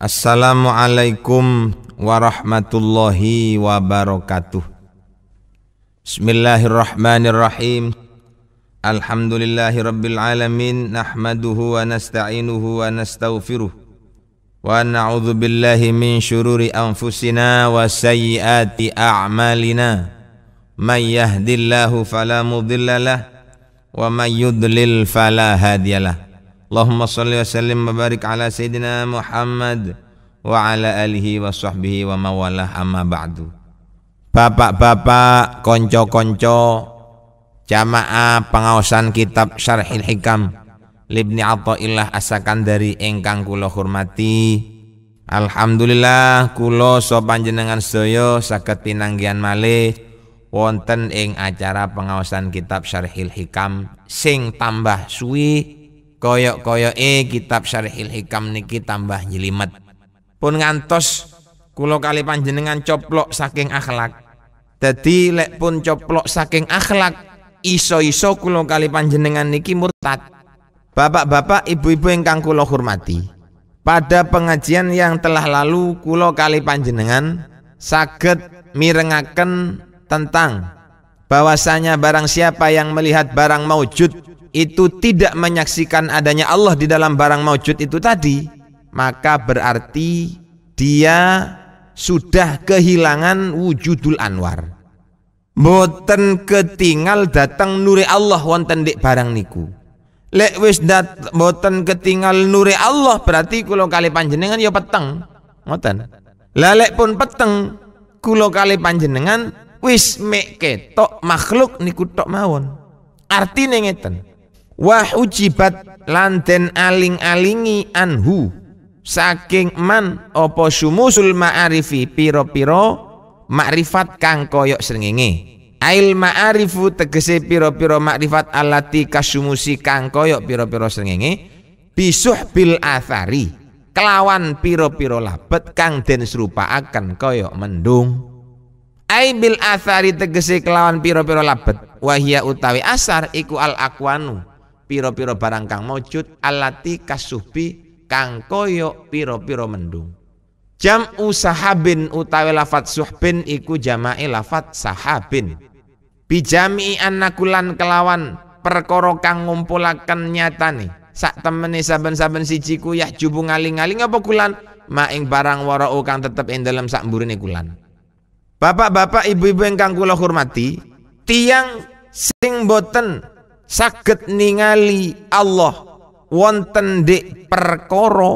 Assalamualaikum warahmatullahi wabarakatuh Bismillahirrahmanirrahim Alhamdulillahi alamin Nahmaduhu wa nasta'inuhu wa nasta'ufiruh Wa na'udhu billahi min syururi anfusina wa sayyati a'malina Man yahdillahu falamudillalah Wa man yudlil falahadiyalah اللهم صل وسلم وبارك على سيدنا محمد وعلى آله وصحبه ومواله أما بعد Bapak-bapak, konco-konco, jamaah pengawasan kitab Syarhil Hikam Libni Atta'illah asakan dari engkang kula hormati Alhamdulillah kula sopan jenengan Soyo saged Pinanggian malih wonten ing acara pengawasan kitab Syarhil Hikam sing tambah suwi koyok-koyok eh kitab Syarhil Hikam niki tambah jelimet. Pun ngantos Kulo kali panjenengan coplok saking akhlak. Dadi lek pun coplok saking akhlak iso-iso kulo kali panjenengan niki murtad. Bapak-bapak, ibu-ibu ingkang kula hormati. Pada pengajian yang telah lalu kulo kali panjenengan saged mirengaken tentang bahwasanya barang siapa yang melihat barang maujud itu tidak menyaksikan adanya Allah di dalam barang maujud itu tadi, maka berarti dia sudah kehilangan wujudul anwar. Boten ketinggal datang nuri Allah wonten dik barang niku. Lek wis dat boten ketinggal nuri Allah berarti kalau kali panjenengan ya peteng. Ngoten. Lalek pun peteng kalau kali panjenengan wis mek ketok makhluk niku tok mawon. Artine ngeten. Wahujibat hujibat lanten aling-alingi anhu saking man opo sumusul ma'arifi piro-piro makrifat kang koyok srengenge ail ma'arifu tegese piro-piro makrifat alati kasumusi kang koyok piro-piro srengenge bisuh bil athari kelawan piro-piro labet kang den akan koyok mendung ai bil athari tegese kelawan piro-piro labet wahia utawi asar iku al akwanu piro-piro barang kang maujud alati kasuhbi kang koyo piro-piro mendung. Jam usahabin utawi lafat suhbin iku jama'i lafat sahabin. Bijami anakulan kelawan perkara kang ngumpulaken nyata nyatane. Sak temene saben-saben siji ku ya jubu ngaling-aling apa kulan maing barang warau kang tetep ing dalem sak mburine kulan. Bapak-bapak, ibu-ibu ingkang kula hormati, tiang sing boten saged ningali Allah wonten dik perkara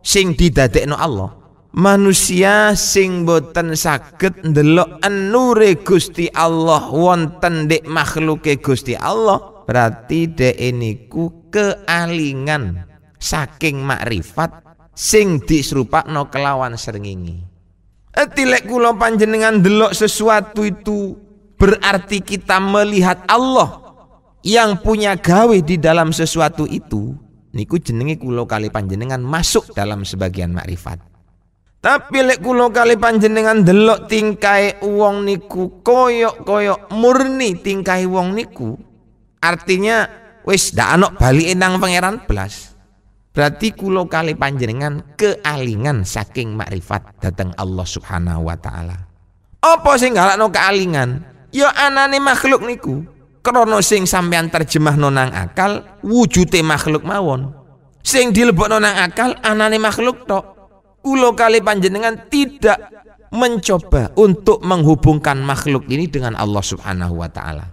sing didadekno Allah manusia sing boten saged ndelok nure Gusti Allah wonten dek makhluke Gusti Allah berarti dek niku kealingan saking makrifat sing disrupakno kelawan srengenge Etilek eh, kula panjenengan delok sesuatu itu berarti kita melihat Allah yang punya gawe di dalam sesuatu itu niku jenenge kula kali panjenengan masuk dalam sebagian makrifat tapi lek kula kali panjenengan delok tingkai wong niku koyok-koyok murni tingkai wong niku artinya wis dak anok bali enang pangeran belas berarti kula kali panjenengan kealingan saking makrifat datang Allah Subhanahu wa taala apa sing galakno kealingan ya anane makhluk niku krono sing sampean terjemah nonang akal wujute makhluk mawon sing dilebok nonang akal anane makhluk tok ulo kali panjenengan tidak mencoba untuk menghubungkan makhluk ini dengan Allah Subhanahu wa taala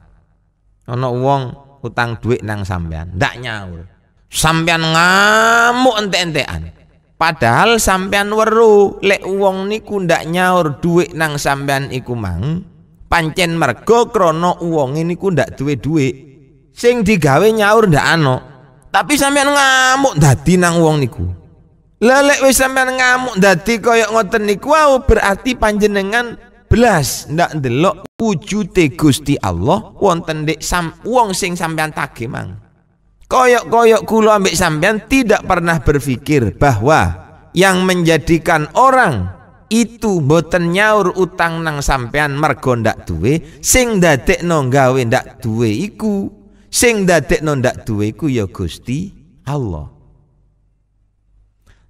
ana wong utang duit nang sampean ndak nyaur sampean ngamuk ente-entean padahal sampean weru lek wong niku ndak nyaur duit nang sampean iku mang Pancen mergo krono uang ini ku ndak duwe duit. Sing digawe nyaur ndak ano, Tapi sampean ngamuk dadi nang uang niku. Lelek wis sampean ngamuk dadi koyok ngoten niku wow, berarti panjenengan belas ndak delok wujute Gusti Allah wonten dek sam wong sing sampean tagih mang. Koyok-koyok kulo ambek sampean tidak pernah berpikir bahwa yang menjadikan orang itu boten nyaur utang nang sampean mergo ndak duwe sing dadekno gawe ndak duwe iku sing dadekno ndak duwe iku ya Gusti Allah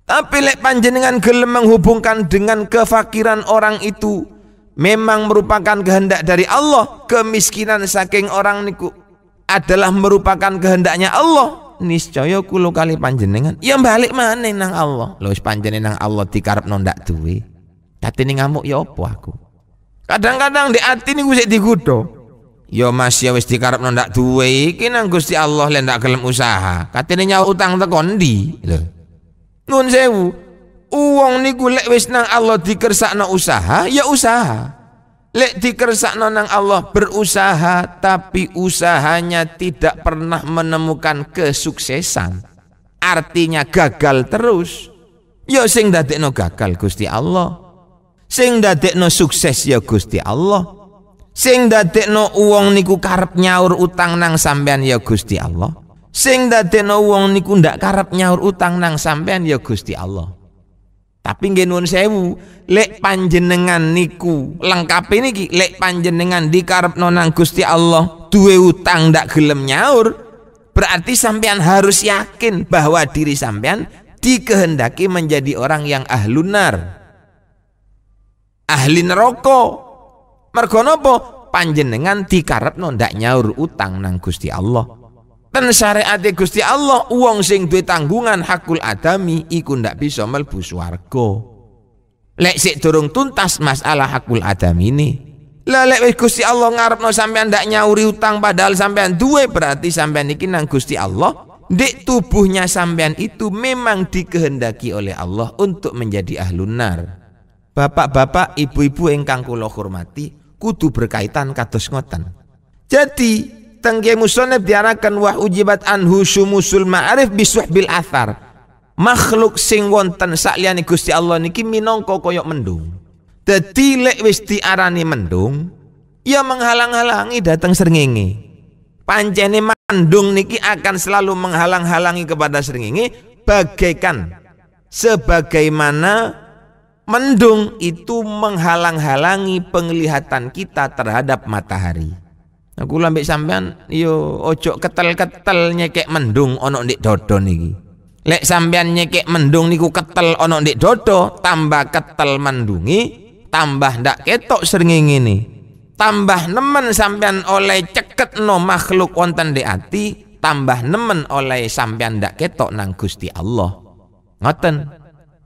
tapi lek panjenengan gelem menghubungkan dengan kefakiran orang itu memang merupakan kehendak dari Allah kemiskinan saking orang niku adalah merupakan kehendaknya Allah niscaya kulo kali panjenengan ya balik mana nang Allah lo panjenengan Allah dikarep nondak duwe ini ngamuk ya apa aku? Kadang-kadang di hati ini sik digodha. Ya Mas ya wis dikarepno ndak duwe iki nang Gusti Allah lek ndak gelem usaha. Katene nyawa utang teko ndi? Lho. Nun sewu. Uang niku lek wis nang Allah dikersakno usaha, ya usaha. Lek dikersakno nang Allah berusaha tapi usahanya tidak pernah menemukan kesuksesan. Artinya gagal terus. Ya sing dadekno gagal Gusti Allah. Sing dadekno sukses ya Gusti Allah. Sing dadekno uang niku karep nyaur utang nang sampean ya Gusti Allah. Sing dadekno uang niku ndak karep nyaur utang nang sampean ya Gusti Allah. Tapi nggih nuwun sewu, lek panjenengan niku lengkap ini ki lek panjenengan di dikarepno nang Gusti Allah, duwe utang ndak gelem nyaur, berarti sampean harus yakin bahwa diri sampean dikehendaki menjadi orang yang ahlunar ahli neraka mergo napa panjenengan dikarepno ndak nyaur utang nang Gusti Allah ten syariate Gusti Allah uang sing duwe tanggungan hakul adami iku ndak bisa mlebu swarga lek sik durung tuntas masalah hakul adam ini Lelek wis Gusti Allah ngarepno sampean ndak nyauri utang padahal sampean duwe berarti sampean iki nang Gusti Allah. Dek tubuhnya sampean itu memang dikehendaki oleh Allah untuk menjadi ahlun nar bapak-bapak, ibu-ibu ingkang kula hormati, kudu berkaitan kados ngoten. Jadi, tengke musonib diarahkan wah ujibat anhu sumusul ma'arif bisuhbil athar. Makhluk sing wonten sakliyane Gusti Allah niki minangka koyok mendung. Dadi lek wis diarani mendung, ia ya menghalang-halangi datang srengenge. Pancene mandung niki akan selalu menghalang-halangi kepada srengenge bagaikan sebagaimana Mendung itu menghalang-halangi penglihatan kita terhadap matahari. Aku lambek sampean yo iya, ojo ketel-ketel nyekek mendung ono ndik dodo niki. Lek sampean nyekek mendung niku ketel ono ndik dodo, tambah ketel mendungi, tambah ndak ketok sering ini, Tambah nemen sampean oleh ceket no makhluk wonten di ati, tambah nemen oleh sampean ndak ketok nang Gusti Allah. Ngoten.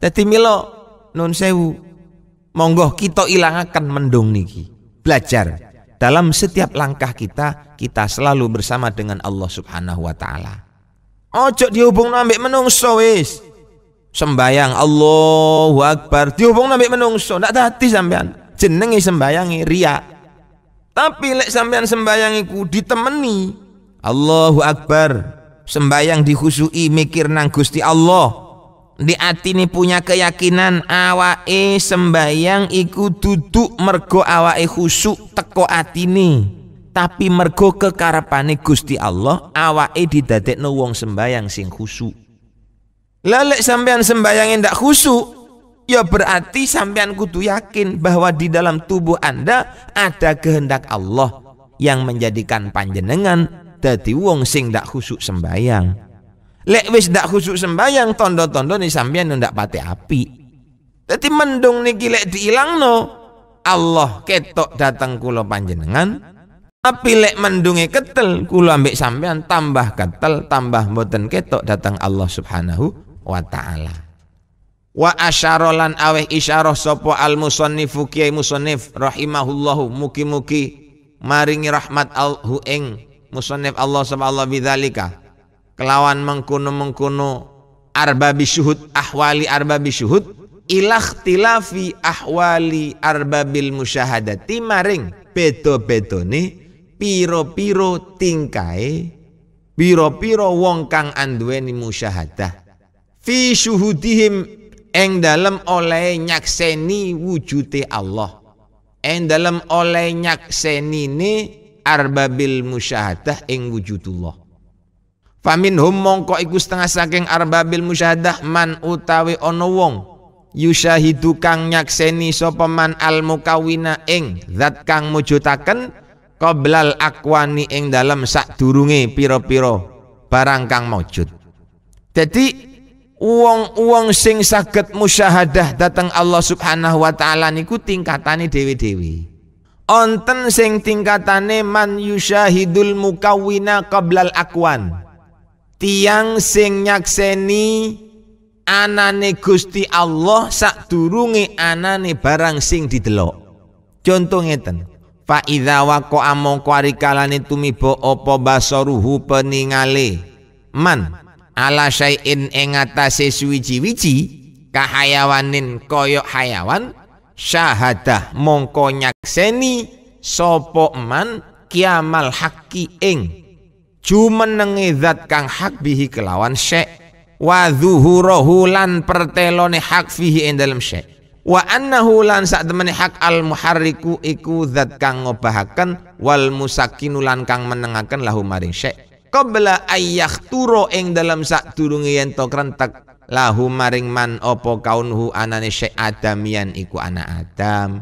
Dadi milo nun sewu monggo kita ilangakan mendung niki belajar dalam setiap langkah kita kita selalu bersama dengan Allah Subhanahu wa taala ojo dihubung ambek menungso wis sembayang Allahu akbar dihubung ambek menungso ndak hati sampean jenenge sembayangi ria tapi lek sampean sembayangiku ditemani Allahu akbar sembayang dihusui mikir nang Gusti Allah di hati ini punya keyakinan awae sembayang iku duduk mergo awae khusuk teko hati ini. tapi mergo kekarapani Gusti Allah awae awake no wong sembayang sing khusuk lalek sampean sembayang ndak khusuk ya berarti sampean kudu yakin bahwa di dalam tubuh Anda ada kehendak Allah yang menjadikan panjenengan dadi wong sing ndak khusuk sembayang Lek wis ndak khusuk sembayang tondo-tondo nih sampean ndak pati api. Dadi mendung niki lek diilangno Allah ketok datang kulo panjenengan tapi lek mendunge ketel kulo ambek sampean tambah ketel tambah mboten ketok datang Allah Subhanahu wa taala. Wa asyarolan aweh isyarah sopo al musonifu kiai musonif rahimahullahu muki-muki maringi rahmat al hueng musonif Allah subhanahu wa bidzalika kelawan mengkuno mengkuno arba bisyuhud ahwali bisyuhud ilah tilafi ahwali bil musyahadati maring beto nih piro-piro tingkai piro-piro wong kang andueni musyahadah fi syuhudihim eng dalam oleh nyakseni wujute Allah eng dalam oleh nyakseni ne arbabil musyahadah eng wujudullah Famin Faminhum mongko iku setengah saking arbabil musyahadah man utawi ono wong yusyahidu kang nyakseni sapa man al mukawina ing zat kang mujutaken qoblal akwani ing dalem sadurunge pira-pira barang kang maujud. Dadi uang-uang sing saged musyahadah datang Allah Subhanahu wa taala niku tingkatane dewi-dewi. Onten sing tingkatane man yusyahidul mukawina qoblal akwan tiang sing nyakseni anane Gusti Allah sak sadurunge anane barang sing didelok. contoh ngeten. Fa idza waqa'a mongko arikalane tumiba apa basaruhu peningale man ala syai'in ing atase suwiji-wiji kahayawanin koyok hayawan syahadah mongko nyakseni sapa man kiamal haki ing jumenengi zat kang hak bihi kelawan syek wa zuhurahu lan pertelone hak fihi ing dalem syek wa annahu lan sak temene hak al muharriku iku zat kang ngobahaken wal musakinu lan kang menengaken lahu maring syek qabla ayyakh turo ing dalem sak durunge yen to krentek lahu maring man apa kaunhu anane syek adamian iku anak adam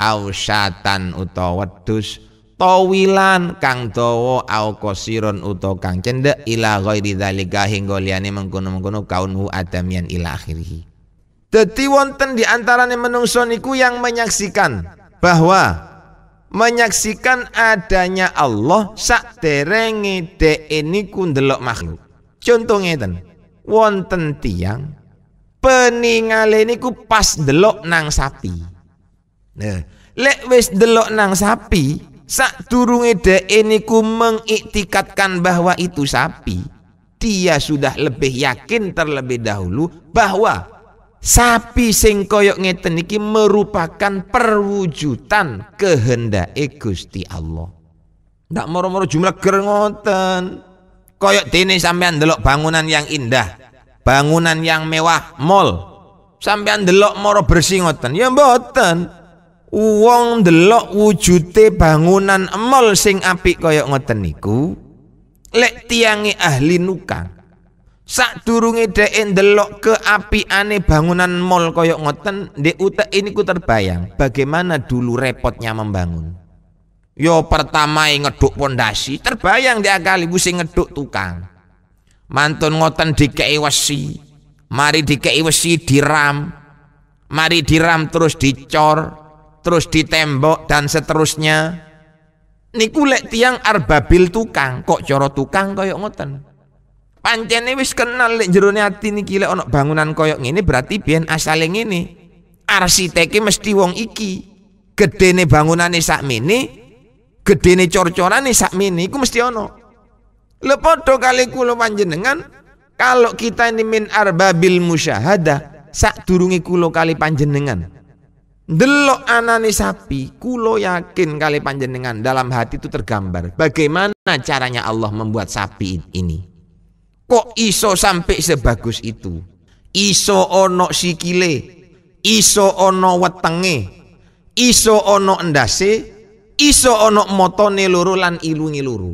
au syatan utawa wedhus tawilan kang dawa au qasiron uta kang cendhek ila ghairi dzalika hingga liyane mengkono-mengkono kaunhu adamian ila akhirih dadi wonten di antarane menungso niku yang menyaksikan bahwa menyaksikan adanya Allah sak derenge ini ku ndelok makhluk contoh ngeten wonten tiang peningale niku pas delok nang sapi nah lek wis delok nang sapi Sak turunge ini niku mengiktikatkan bahwa itu sapi, dia sudah lebih yakin terlebih dahulu bahwa sapi sing koyok ngeten iki merupakan perwujudan kehendak Gusti Allah. Ndak moro-moro jumlah ger ngoten. Koyok dene sampean delok bangunan yang indah, bangunan yang mewah, mall. Sampean delok moro bersih ngoten. Ya mboten wong delok wujute bangunan emol sing apik kaya ngoten niku lek tiangi ahli nukang delok ke api ane bangunan mall koyok ngoten ndek utek ini ku terbayang bagaimana dulu repotnya membangun yo pertama e ngeduk pondasi terbayang di akali sing ngeduk tukang mantun ngoten dikei wesi mari dikei wesi diram mari diram terus dicor terus di tembok dan seterusnya niku lek tiang arbabil tukang kok coro tukang koyok ngoten pancene wis kenal lek jerone ati niki lek bangunan koyok ngene berarti biyen asale ngene arsiteke mesti wong iki gedene bangunane mini. gedene cor-corane mini. iku mesti ono. lho padha kali kula panjenengan kalau kita ini min arbabil musyahadah sak durunge kula kali panjenengan Delok anane sapi, kulo yakin kali panjenengan dalam hati itu tergambar. Bagaimana caranya Allah membuat sapi ini? Kok iso sampai sebagus itu? Iso ono sikile, iso ono wetenge, iso ono endase, iso ono motone loro lan ilungi loro.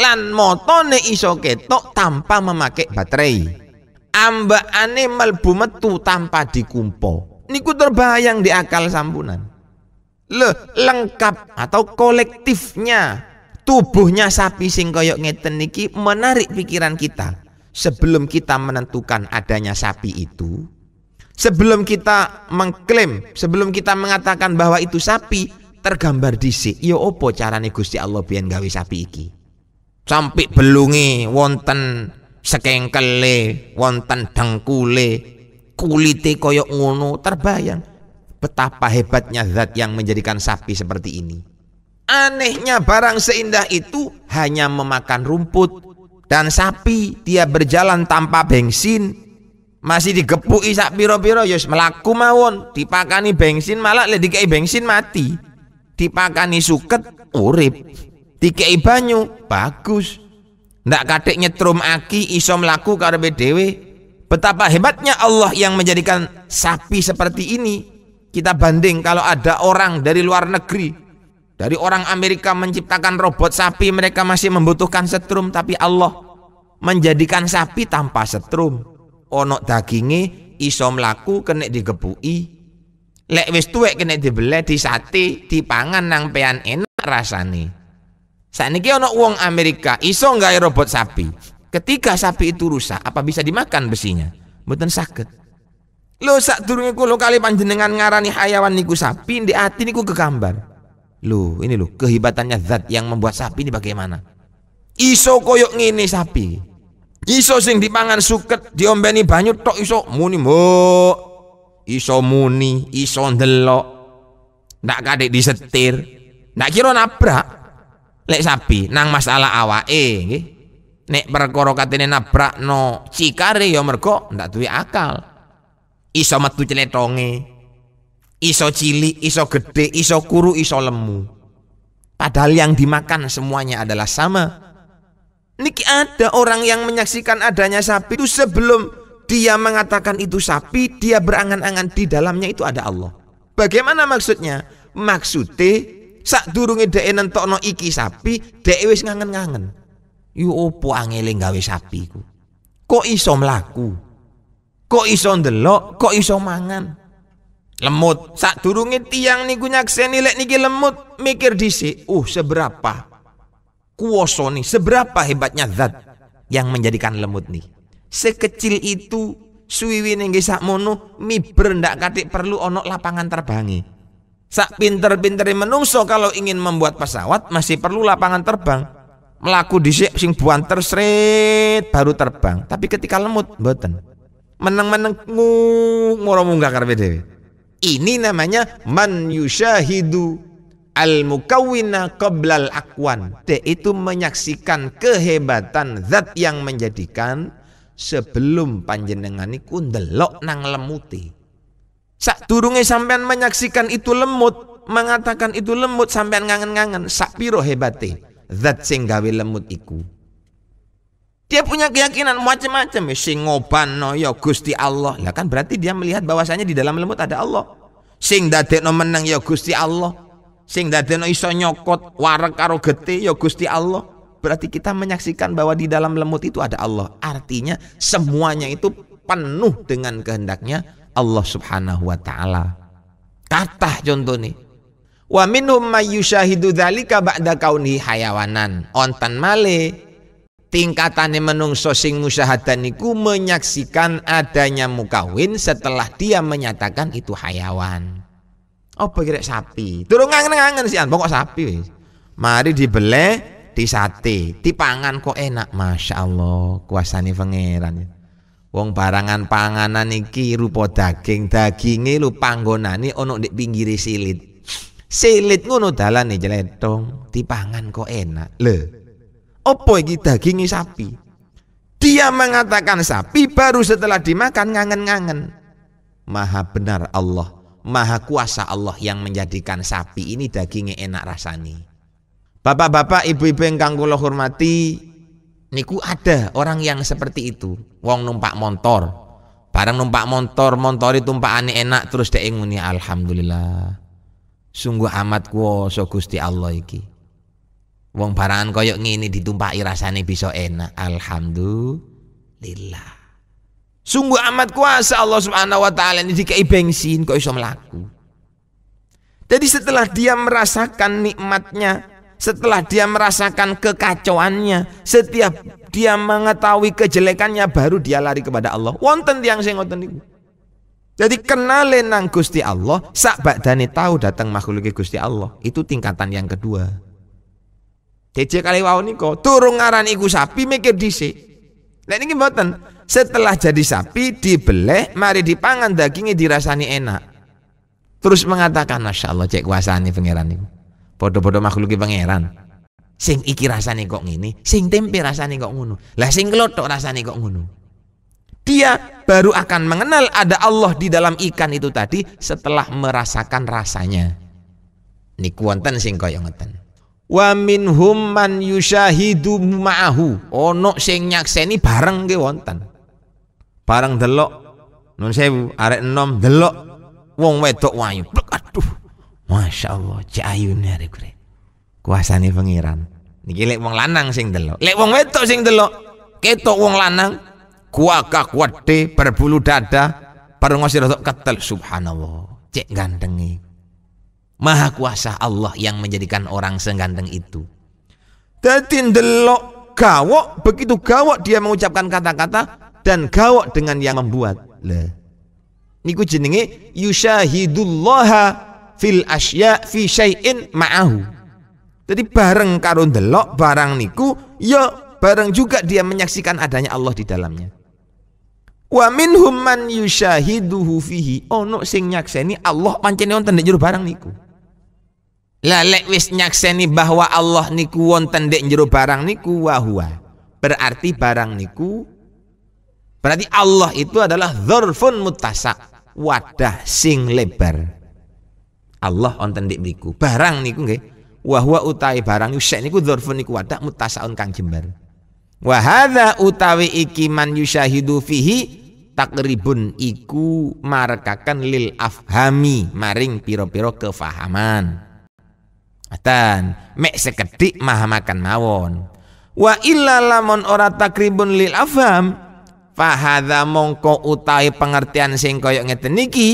Lan motone iso ketok tanpa memakai baterai. Ambakane melbu metu tanpa dikumpo niku terbayang di akal sampunan. Le, lengkap atau kolektifnya tubuhnya sapi sing koyok ngeten niki menarik pikiran kita sebelum kita menentukan adanya sapi itu sebelum kita mengklaim sebelum kita mengatakan bahwa itu sapi tergambar si yo opo carane Gusti Allah biyen gawe sapi iki sampai belungi wonten sekengkele wonten dengkule kulite koyok ngono terbayang betapa hebatnya zat yang menjadikan sapi seperti ini anehnya barang seindah itu hanya memakan rumput dan sapi dia berjalan tanpa bensin masih digepuk isak piro-piro yus ya melaku mawon dipakani bensin malah le dikei bensin mati dipakani suket urip dikei banyu bagus ndak kadek nyetrum aki iso melaku karena dhewe Betapa hebatnya Allah yang menjadikan sapi seperti ini. Kita banding kalau ada orang dari luar negeri, dari orang Amerika menciptakan robot sapi, mereka masih membutuhkan setrum, tapi Allah menjadikan sapi tanpa setrum. Onok daginge iso mlaku kena digebuki. Lek wis tuwek kena sate sate, dipangan nang pean enak rasane. Saniki onok wong Amerika iso nggak robot sapi. Ketika sapi itu rusak, apa bisa dimakan besinya? Mboten saged. Lho sadurunge lo kali panjenengan ngarani hayawan niku sapi, di ati niku kegambar. Lo ini lo kehebatannya zat yang membuat sapi ini bagaimana? Iso koyok ngene sapi. Iso sing dipangan suket, diombeni banyu tok iso muni mo. Iso muni, iso ndelok. Ndak kadek disetir. Ndak kira nabrak. Lek sapi nang masalah awake nggih. Nek perkara katene nabrakno cikare ya mergo ndak duwe akal. Iso metu celetonge. Iso cilik, iso gede, iso kuru, iso lemu. Padahal yang dimakan semuanya adalah sama. Niki ada orang yang menyaksikan adanya sapi itu sebelum dia mengatakan itu sapi, dia berangan-angan di dalamnya itu ada Allah. Bagaimana maksudnya? Maksudnya sak durunge to no iki sapi, dhek wis ngangen-ngangen. Yo opo angele gawe sapi ku. Kok iso mlaku? Kok iso ndelok? Kok iso mangan? Lemut. Sadurunge tiang niku nyakseni lek niki lemut, mikir dhisik, uh seberapa kuoso nih, seberapa hebatnya zat yang menjadikan lemut nih. Sekecil itu suwiwi sak mono, mi berendak katik perlu onok lapangan terbangi. Sak pinter-pinter menungso kalau ingin membuat pesawat masih perlu lapangan terbang melaku dhisik sing buan terseret baru terbang tapi ketika lemut mboten meneng-meneng ngora munggah karepe dhewe ini namanya man yushahidu al mukawina qablal akwan de itu menyaksikan kehebatan zat yang menjadikan sebelum panjenengan iku ndelok nang lemuti sak turunge sampean menyaksikan itu lemut mengatakan itu lemut sampean ngangen-ngangen sak piro hebate zat sing gawe lemut iku. Dia punya keyakinan macam-macam ya. sing no ya Gusti Allah. Lah kan berarti dia melihat bahwasanya di dalam lemut ada Allah. Sing dadekno menang ya Gusti Allah. Sing dadekno iso nyokot warek karo gete ya Gusti Allah. Berarti kita menyaksikan bahwa di dalam lemut itu ada Allah. Artinya semuanya itu penuh dengan kehendaknya Allah Subhanahu wa taala. Kata contoh nih Wa minhum mayyusyahidu dzalika ba'da kauni hayawanan. Ontan male tingkatane menungso sing musyahadan niku menyaksikan adanya mukawin setelah dia menyatakan itu hayawan. Apa kira sapi? durung ngangen-ngangen sih, pokok sapi wis. Mari dibeleh, disate, dipangan kok enak, masya Allah, kuasani pangeran. Wong barangan panganan iki rupa daging, dagingi lu panggonane onok di pinggir silit. Silit ngono nih jeletong, dipangan kok enak. Le. Apa ini dagingi sapi? Dia mengatakan sapi baru setelah dimakan ngangen-ngangen. Maha benar Allah, maha kuasa Allah yang menjadikan sapi ini dagingnya enak rasani. Bapak-bapak, ibu-ibu yang kang kula hormati, niku ada orang yang seperti itu. Wong numpak motor, Barang numpak motor, motori tumpakane enak terus dia nguni alhamdulillah. Sungguh amat kuoso Gusti Allah iki. Wong barangan koyok ngini ditumpahi rasane bisa enak. Alhamdulillah. Sungguh amat kuasa Allah Subhanahu wa taala ini dikai bensin kok iso melaku. Jadi setelah dia merasakan nikmatnya, setelah dia merasakan kekacauannya, setiap dia mengetahui kejelekannya baru dia lari kepada Allah. Wonten tiang sing ngoten niku. Jadi kenalin nang Gusti Allah, sak badani tahu datang makhluk Gusti Allah. Itu tingkatan yang kedua. DJ kali wau niko turung aran iku sapi mikir dhisik. Lek niki mboten, setelah jadi sapi dibeleh, mari dipangan dagingnya dirasani enak. Terus mengatakan Masya Allah cek kuasani pangeran niku. Podo-podo makhluk pangeran. Sing iki rasani kok ngene, sing tempe rasani kok ngunu? Lah sing kelotok rasani kok ngunu? Dia baru akan mengenal ada Allah di dalam ikan itu tadi setelah merasakan rasanya. Niku wonten sing kaya ngoten. Wa minhum man yushahidu ma'ahu. Ono sing nyakseni bareng ge wonten. Bareng delok nun sewu arek enom delok wong wedok wayu. Aduh. Masya Allah, cek ayune Kuasane pengiran. Niki lek wong lanang sing delok, lek wong wedok sing delok, ketok wong lanang kuaka kuwede berbulu dada parungos rodok ketel subhanallah cek gandengi maha kuasa Allah yang menjadikan orang seganteng itu jadi ndelok gawok begitu gawok dia mengucapkan kata-kata dan gawok dengan yang membuat le. niku jenenge yusyahidullaha fil asya fi syai'in ma'ahu jadi bareng karun delok barang niku ya bareng juga dia menyaksikan adanya Allah di dalamnya Wa minhum man yushahiduhu fihi. Ono sing nyakseni Allah pancen wonten ndek jero barang niku. Lah lek wis nyakseni bahwa Allah niku wonten ndek jero barang niku huwa Berarti barang niku berarti Allah itu adalah dzarfun mutasak, wadah sing lebar. Allah wonten ndek mriku. Barang niku nggih. huwa utai barang niku sek niku dzarfun niku wadah muttasaun kang jembar. Wahada utawi iki man yushahidu fihi takribun iku marekakan lil afhami maring piro-piro kefahaman Dan mek sekedik mahamakan mawon wa illa lamon ora takribun lil afham fahadha mongko utai pengertian sing kaya ngeten niki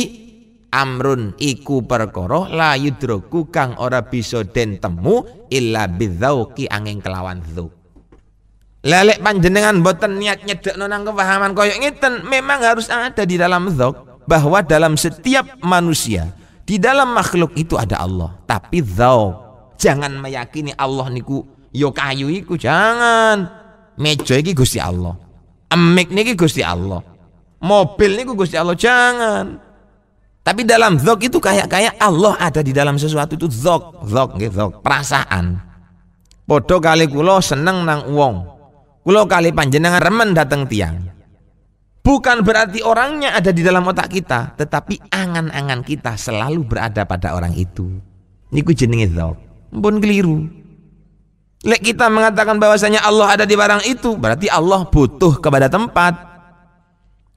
amrun iku perkoro la yudroku kang ora bisa den temu illa bidhauki angin kelawan zuk. Lelek panjenengan boten niat nyedek nonang kepahaman koyok ngiten memang harus ada di dalam zok bahwa dalam setiap manusia di dalam makhluk itu ada Allah tapi zok jangan meyakini Allah niku yo kayu iku jangan Mejo iki Gusti Allah emik niki Gusti Allah mobil niku Gusti Allah jangan tapi dalam zok itu kayak kayak Allah ada di dalam sesuatu itu zok zok gitu perasaan podo kali kulo seneng nang uang Kulo kali panjenengan remen datang tiang. Bukan berarti orangnya ada di dalam otak kita, tetapi angan-angan kita selalu berada pada orang itu. Niku jenenge dzauq. Pun keliru. Lek kita mengatakan bahwasanya Allah ada di barang itu, berarti Allah butuh kepada tempat.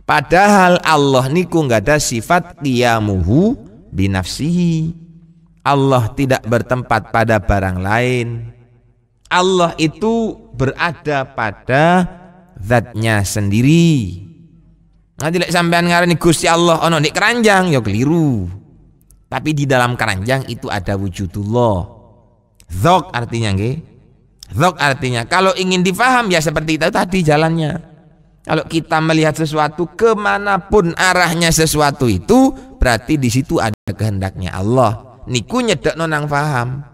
Padahal Allah niku nggak ada sifat qiyamuhu binafsihi. Allah tidak bertempat pada barang lain. Allah itu berada pada zatnya sendiri. Nanti lek sampean ngarani Gusti Allah ono di keranjang ya keliru. Tapi di dalam keranjang itu ada wujudullah. Zok artinya nggih. Zok artinya kalau ingin difaham ya seperti itu tadi jalannya. Kalau kita melihat sesuatu kemanapun arahnya sesuatu itu berarti di situ ada kehendaknya Allah. Niku nyedek nonang faham.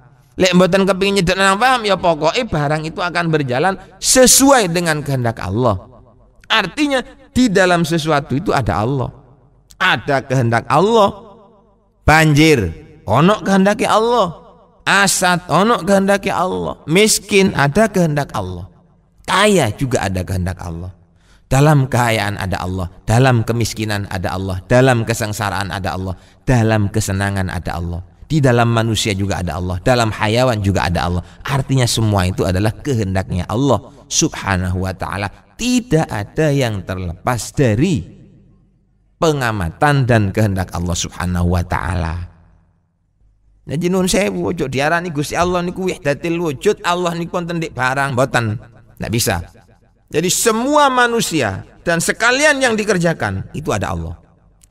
Lek mboten kepingin nyedek nang paham ya pokoknya barang itu akan berjalan sesuai dengan kehendak Allah. Artinya di dalam sesuatu itu ada Allah. Ada kehendak Allah. Banjir ono kehendaki Allah. Asad ono kehendaki Allah. Miskin ada kehendak Allah. Kaya juga ada kehendak Allah. Dalam kekayaan ada Allah, dalam kemiskinan ada Allah, dalam kesengsaraan ada Allah, dalam kesenangan ada Allah. Di dalam manusia juga ada Allah, dalam hayawan juga ada Allah. Artinya semua itu adalah kehendaknya Allah Subhanahu wa taala. Tidak ada yang terlepas dari pengamatan dan kehendak Allah Subhanahu wa taala. Nah jenun sewu ojo diarani Gusti Allah niku wahdatil wujud, Allah niku wonten barang botan, Nggak bisa. Jadi semua manusia dan sekalian yang dikerjakan itu ada Allah.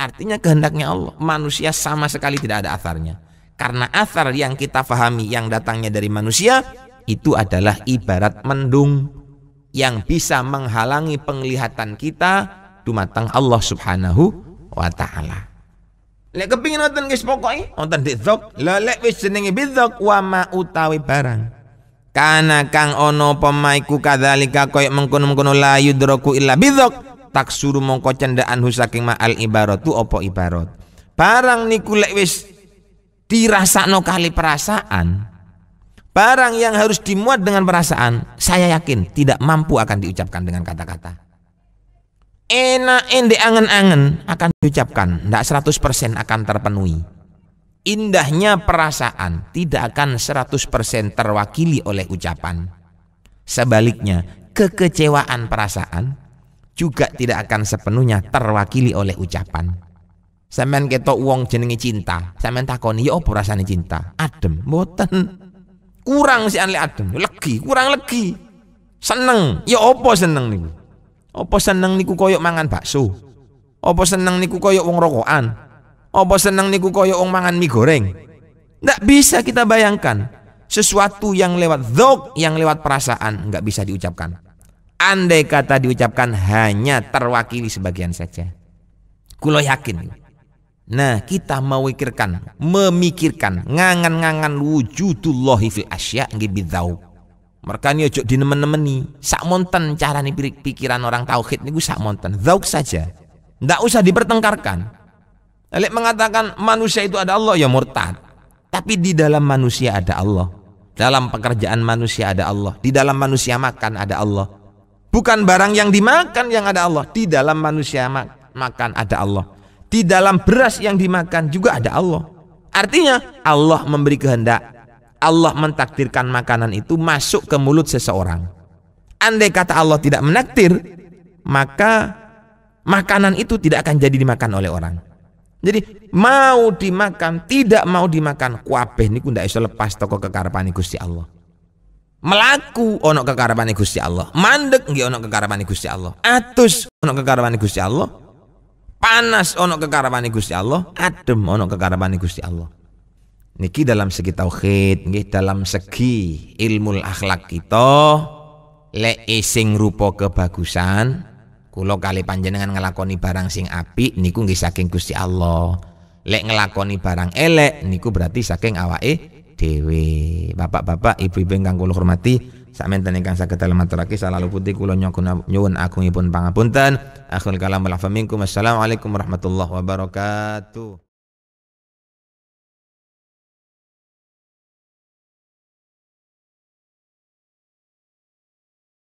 Artinya kehendaknya Allah, manusia sama sekali tidak ada asarnya. Karena asar yang kita fahami yang datangnya dari manusia itu adalah ibarat mendung yang bisa menghalangi penglihatan kita dumatang Allah Subhanahu wa taala. Lek kepingin nonton guys pokoknya nonton di dzok. Lek wis jenenge bidzok wa ma utawi barang. Kana kang ono pemaiku kadzalika koyo mengkono-mengkono la yudroku illa bidzok. Tak suruh mongko cendaan husaking ma al tu opo ibarat. Barang niku lek wis dirasakno kali perasaan barang yang harus dimuat dengan perasaan saya yakin tidak mampu akan diucapkan dengan kata-kata enak ende angen-angen akan diucapkan tidak 100% akan terpenuhi indahnya perasaan tidak akan 100% terwakili oleh ucapan sebaliknya kekecewaan perasaan juga tidak akan sepenuhnya terwakili oleh ucapan Sampean ketok wong jenenge cinta, sampean takoni ya apa rasane cinta? Adem, mboten. Kurang si anle adem, legi, kurang legi. Seneng, ya apa seneng nih. Apa seneng niku koyok mangan bakso? Apa seneng niku koyok wong rokokan? Apa seneng niku koyok wong mangan mie goreng? Ndak bisa kita bayangkan sesuatu yang lewat zok, yang lewat perasaan nggak bisa diucapkan. Andai kata diucapkan hanya terwakili sebagian saja. Kulo yakin. Nah, kita mau pikirkan memikirkan ngangan-ngangan wujudullahi fil asya nggih bidzau. ini ojo dinemen-nemeni. Sak monten nih pikiran orang tauhid niku sak monten. Zauk saja. Ndak usah dipertengkarkan. Lek mengatakan manusia itu ada Allah ya murtad. Tapi di dalam manusia ada Allah. Dalam pekerjaan manusia ada Allah. Di dalam manusia makan ada Allah. Bukan barang yang dimakan yang ada Allah. Di dalam manusia makan ada Allah. Di dalam beras yang dimakan juga ada Allah. Artinya Allah memberi kehendak. Allah mentakdirkan makanan itu masuk ke mulut seseorang. Andai kata Allah tidak menakdir, maka makanan itu tidak akan jadi dimakan oleh orang. Jadi mau dimakan, tidak mau dimakan, kuabeh niku ndak iso lepas toko kekarepane Gusti Allah. Melaku ono kekarepane Gusti Allah, mandek nggih ono kekarepane Gusti Allah, atus ono kekarepane Gusti Allah, Panas ono kekarepane Gusti Allah, adem ono kekarepane Gusti Allah. Niki dalam segi tauhid, nggih dalam segi ilmu akhlak kita lek ising rupa kebagusan kula kali panjenengan ngelakoni barang sing apik niku nggih saking Gusti Allah. Lek ngelakoni barang elek niku berarti saking awake dewi. Bapak-bapak, ibu-ibu yang kula hormati, Sampeyan ingkang saged maturake salalu putih kula nyuwun agungipun pangapunten. Akhir kalam wal minkum. Assalamualaikum warahmatullahi wabarakatuh.